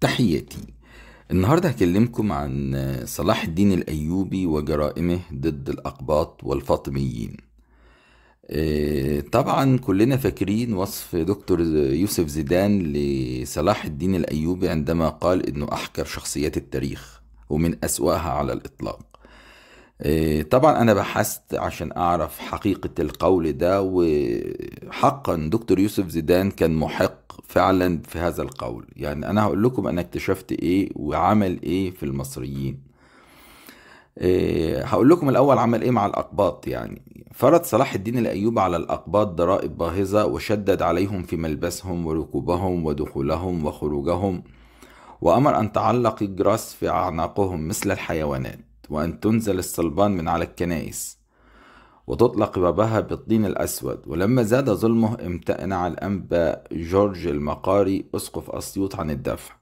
تحياتي النهاردة هكلمكم عن صلاح الدين الأيوبي وجرائمه ضد الأقباط والفاطميين آه، طبعا كلنا فاكرين وصف دكتور يوسف زيدان لصلاح الدين الأيوبي عندما قال إنه أحكر شخصيات التاريخ ومن أسوأها على الإطلاق إيه، طبعا انا بحثت عشان اعرف حقيقة القول ده وحقا دكتور يوسف زيدان كان محق فعلا في هذا القول يعني انا هقول لكم انا اكتشفت ايه وعمل ايه في المصريين إيه، هقول لكم الاول عمل ايه مع الاقباط يعني فرض صلاح الدين الايوبي على الاقباط ضرائب باهظة وشدد عليهم في ملبسهم وركوبهم ودخولهم وخروجهم وامر ان تعلق الجراس في اعناقهم مثل الحيوانات وأن تنزل الصلبان من على الكنائس وتطلق بابها بالطين الأسود ولما زاد ظلمه امتنع الأنبا جورج المقاري أسقف أسيوط عن الدفع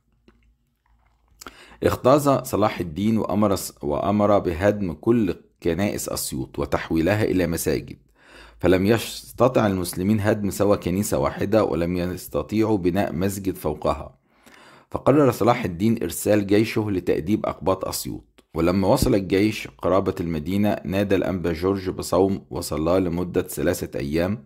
اختاز صلاح الدين وأمر, وأمر بهدم كل كنائس أسيوط وتحويلها إلى مساجد فلم يستطع المسلمين هدم سوى كنيسة واحدة ولم يستطيعوا بناء مسجد فوقها فقرر صلاح الدين إرسال جيشه لتأديب أقباط أسيوط ولما وصل الجيش قرابة المدينة نادى الأنبا جورج بصوم وصلى لمدة ثلاثة أيام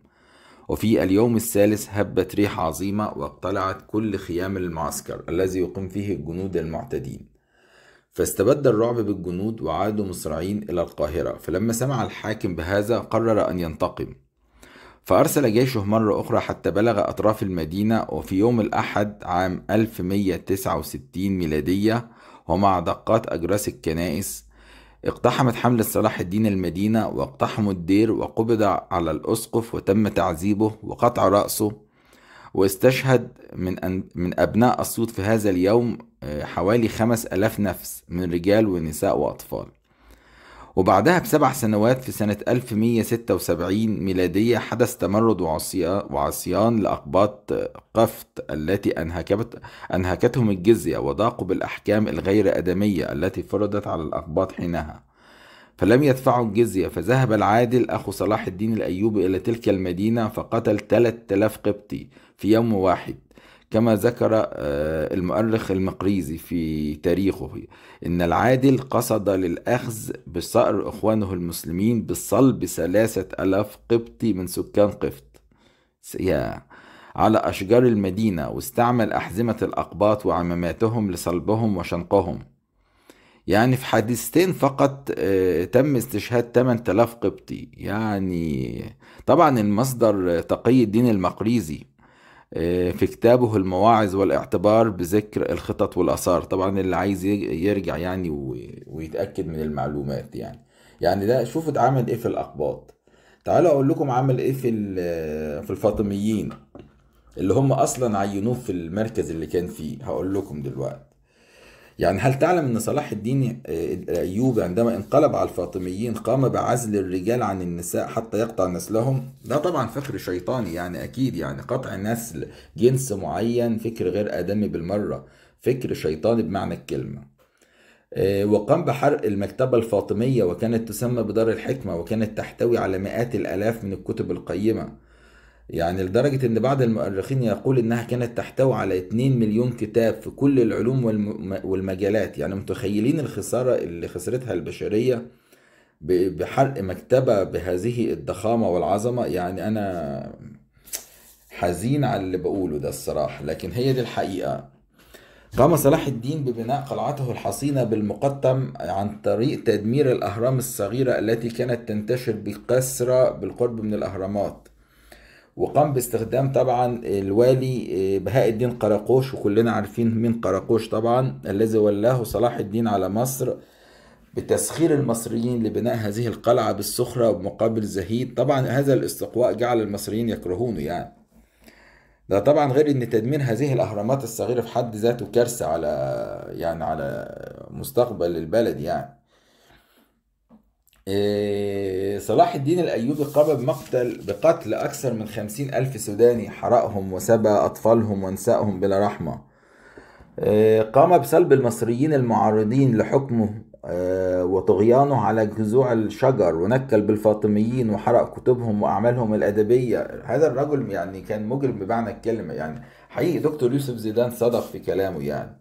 وفي اليوم الثالث هبت ريح عظيمة واقتلعت كل خيام المعسكر الذي يقيم فيه الجنود المعتدين فاستبد الرعب بالجنود وعادوا مصرعين إلى القاهرة فلما سمع الحاكم بهذا قرر أن ينتقم فأرسل جيشه مرة أخرى حتى بلغ أطراف المدينة وفي يوم الأحد عام 1169 ميلادية ومع دقات أجراس الكنائس اقتحمت حملة صلاح الدين المدينة واقتحموا الدير وقبض على الأسقف وتم تعذيبه وقطع رأسه واستشهد من, أن من أبناء أسيوط في هذا اليوم آه، حوالي خمس ألاف نفس من رجال ونساء وأطفال وبعدها بسبع سنوات في سنة 1176 ميلادية حدث تمرد وعصيان لأقباط قفط التي أنهكت أنهكتهم الجزية وضاقوا بالأحكام الغير أدمية التي فرضت على الأقباط حينها فلم يدفعوا الجزية فذهب العادل أخو صلاح الدين الأيوبي إلى تلك المدينة فقتل 3000 قبطي في يوم واحد كما ذكر آه، المؤرخ المقريزي في تاريخه إن العادل قصد للأخذ بصقر إخوانه المسلمين بالصلب ثلاثة ألاف قبطي من سكان قفط على أشجار المدينة واستعمل أحزمة الأقباط وعماماتهم لصلبهم وشنقهم يعني في حادثتين فقط آه، تم استشهاد 8000 قبطي يعني طبعا المصدر تقي الدين المقريزي آه، في كتابه المواعظ والاعتبار بذكر الخطط والآثار طبعا اللي عايز يرجع يعني ويتأكد من المعلومات يعني يعني ده شوفوا ده عمل ايه في الأقباط تعالوا أقول لكم عمل ايه في في الفاطميين اللي هم أصلا عينوه في المركز اللي كان فيه هقول لكم دلوقتي يعني هل تعلم أن صلاح الدين الأيوبي آه، عندما انقلب على الفاطميين قام بعزل الرجال عن النساء حتى يقطع نسلهم ده طبعا فكر شيطاني يعني أكيد يعني قطع نسل جنس معين فكر غير آدمي بالمرة فكر شيطاني بمعنى الكلمة آه، وقام بحرق المكتبة الفاطمية وكانت تسمى بدار الحكمة وكانت تحتوي على مئات الآلاف من الكتب القيمة يعني لدرجة أن بعض المؤرخين يقول أنها كانت تحتوي على 2 مليون كتاب في كل العلوم والمجالات يعني متخيلين الخسارة اللي خسرتها البشرية بحرق مكتبة بهذه الضخامة والعظمة يعني أنا حزين على اللي بقوله ده الصراحة لكن هي دي الحقيقة قام صلاح الدين ببناء قلعته الحصينة بالمقطم عن طريق تدمير الأهرام الصغيرة التي كانت تنتشر بكثرة بالقرب من الأهرامات وقام باستخدام طبعا الوالي آه، بهاء الدين قراقوش وكلنا عارفين مين قراقوش طبعا الذي ولاه صلاح الدين على مصر بتسخير المصريين لبناء هذه القلعة بالسخرة بمقابل زهيد طبعا هذا الاستقواء جعل المصريين يكرهونه يعني ده طبعا غير ان تدمير هذه الاهرامات الصغيرة في حد ذاته كارثة على يعني على مستقبل البلد يعني إيه، صلاح الدين الأيوبي قام بمقتل بقتل أكثر من خمسين ألف سوداني حرقهم وسبى أطفالهم ونسائهم بلا رحمة إيه، قام بسلب المصريين المعارضين لحكمه إيه، وطغيانه على جذوع الشجر ونكل بالفاطميين وحرق كتبهم وأعمالهم الأدبية هذا الرجل يعني كان مجرم بمعنى الكلمة يعني حقيقي دكتور يوسف زيدان صدق في كلامه يعني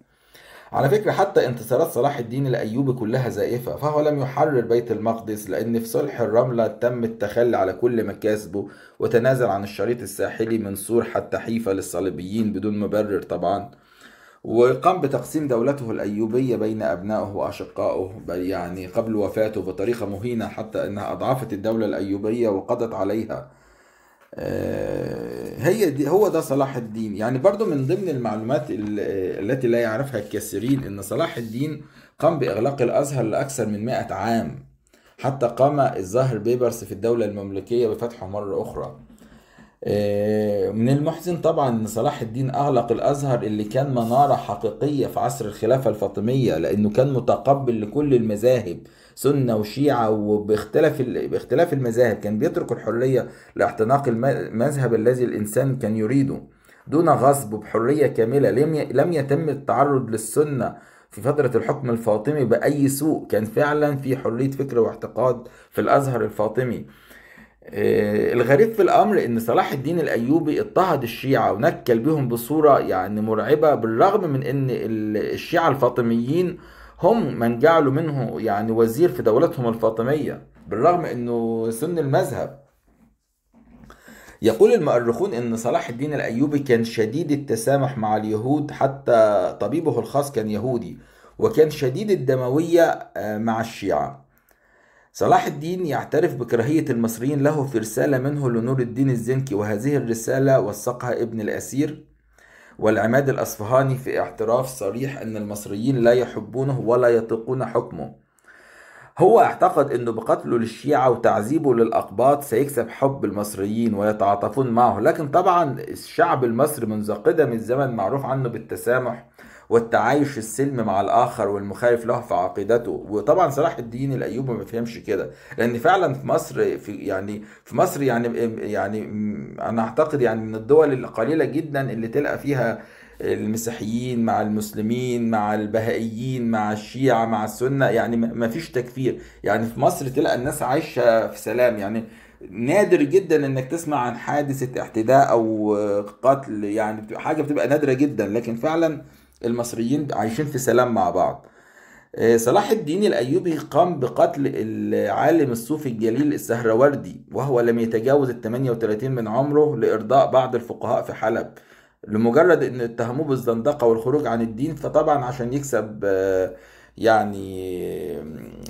على فكرة حتى انتصارات صلاح الدين الأيوبي كلها زائفة فهو لم يحرر بيت المقدس لأن في صلح الرملة تم التخلي على كل مكاسبه وتنازل عن الشريط الساحلي من سور حتى حيفا للصليبيين بدون مبرر طبعا وقام بتقسيم دولته الأيوبية بين أبنائه وأشقائه يعني قبل وفاته بطريقة مهينة حتى أنها أضعفت الدولة الأيوبية وقضت عليها آه، هي دي هو ده صلاح الدين يعني برضو من ضمن المعلومات التي لا يعرفها الكثيرين ان صلاح الدين قام باغلاق الازهر لاكثر من 100 عام حتى قام الظاهر بيبرس في الدولة المملوكية بفتحه مرة أخرى آه، من المحزن طبعا ان صلاح الدين اغلق الازهر اللي كان مناره حقيقيه في عصر الخلافه الفاطميه لانه كان متقبل لكل المذاهب سنه وشيعه وباختلاف باختلاف المذاهب كان بيترك الحريه لاحتناق المذهب الذي الانسان كان يريده دون غصب بحريه كامله لم يتم التعرض للسنه في فترة الحكم الفاطمي بأي سوء كان فعلا في حرية فكر واعتقاد في الأزهر الفاطمي آه، الغريب في الامر ان صلاح الدين الايوبي اضطهد الشيعه ونكل بهم بصوره يعني مرعبه بالرغم من ان الشيعه الفاطميين هم من جعلوا منه يعني وزير في دولتهم الفاطميه بالرغم انه سن المذهب يقول المؤرخون ان صلاح الدين الايوبي كان شديد التسامح مع اليهود حتى طبيبه الخاص كان يهودي وكان شديد الدمويه آه، مع الشيعه صلاح الدين يعترف بكراهية المصريين له في رسالة منه لنور الدين الزنكي وهذه الرسالة وثقها ابن الأسير والعماد الأصفهاني في اعتراف صريح أن المصريين لا يحبونه ولا يطيقون حكمه هو اعتقد أنه بقتله للشيعة وتعذيبه للأقباط سيكسب حب المصريين ويتعاطفون معه لكن طبعا الشعب المصري منذ قدم الزمن معروف عنه بالتسامح والتعايش السلم مع الاخر والمخالف له في عقيدته وطبعا صلاح الدين الايوبي ما بيفهمش كده لان فعلا في مصر في يعني في مصر يعني يعني انا اعتقد يعني من الدول القليله جدا اللي تلقى فيها المسيحيين مع المسلمين مع البهائيين مع الشيعة مع السنة يعني ما فيش تكفير يعني في مصر تلقى الناس عايشة في سلام يعني نادر جدا انك تسمع عن حادثة اعتداء او قتل يعني حاجة بتبقى نادرة جدا لكن فعلا المصريين عايشين في سلام مع بعض آه، صلاح الدين الأيوبي قام بقتل العالم الصوفي الجليل السهروردي وهو لم يتجاوز ال 38 من عمره لإرضاء بعض الفقهاء في حلب لمجرد أن اتهموه بالزندقة والخروج عن الدين فطبعا عشان يكسب آه، يعني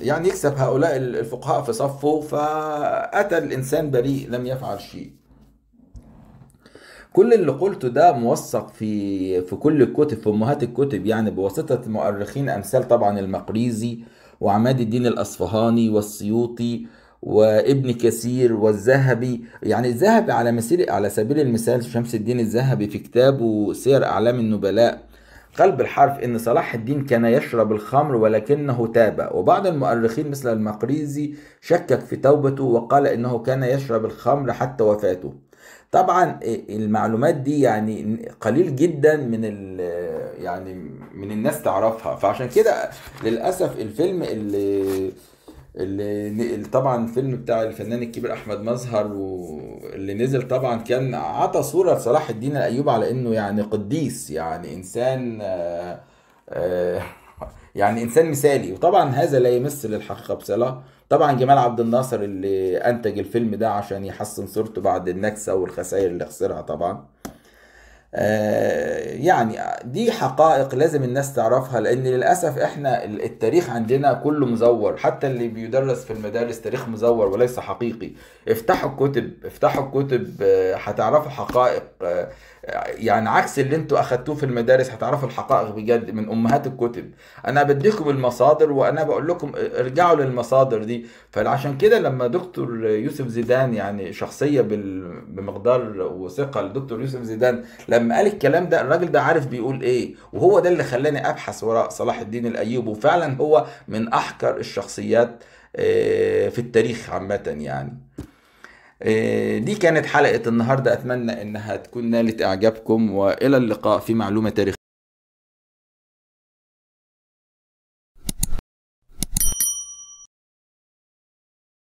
يعني يكسب هؤلاء الفقهاء في صفه فأتى الإنسان بريء لم يفعل شيء كل اللي قلته ده موثق في في كل الكتب في امهات الكتب يعني بواسطه مؤرخين امثال طبعا المقريزي وعماد الدين الاصفهاني والسيوطي وابن كثير والذهبي يعني الذهبي على مسير على سبيل المثال شمس الدين الذهبي في كتابه سير اعلام النبلاء قال بالحرف ان صلاح الدين كان يشرب الخمر ولكنه تاب وبعض المؤرخين مثل المقريزي شكك في توبته وقال انه كان يشرب الخمر حتى وفاته طبعا المعلومات دي يعني قليل جدا من يعني من الناس تعرفها فعشان كده للاسف الفيلم اللي اللي طبعا الفيلم بتاع الفنان الكبير احمد مظهر واللي نزل طبعا كان عطى صوره لصلاح الدين الايوبي على انه يعني قديس يعني انسان آآ آه، آآ آه، يعني انسان مثالي وطبعا هذا لا يمس الحقيقه بصله طبعا جمال عبد الناصر اللي انتج الفيلم ده عشان يحسن صورته بعد النكسه والخسائر اللي خسرها طبعا آه، يعني دي حقائق لازم الناس تعرفها لان للاسف احنا التاريخ عندنا كله مزور حتى اللي بيدرس في المدارس تاريخ مزور وليس حقيقي افتحوا الكتب افتحوا الكتب آه، هتعرفوا حقائق آه، يعني عكس اللي انتوا اخدتوه في المدارس هتعرفوا الحقائق بجد من امهات الكتب انا بديكم المصادر وانا بقول لكم ارجعوا للمصادر دي فعشان كده لما دكتور يوسف زيدان يعني شخصيه بمقدار وثقه لدكتور يوسف زيدان لما قال الكلام ده الراجل ده عارف بيقول ايه وهو ده اللي خلاني ابحث وراء صلاح الدين الايوبي وفعلا هو من احكر الشخصيات آه، في التاريخ عامه يعني آه، دي كانت حلقة النهاردة أتمنى أنها تكون نالت إعجابكم وإلى اللقاء في معلومة تاريخية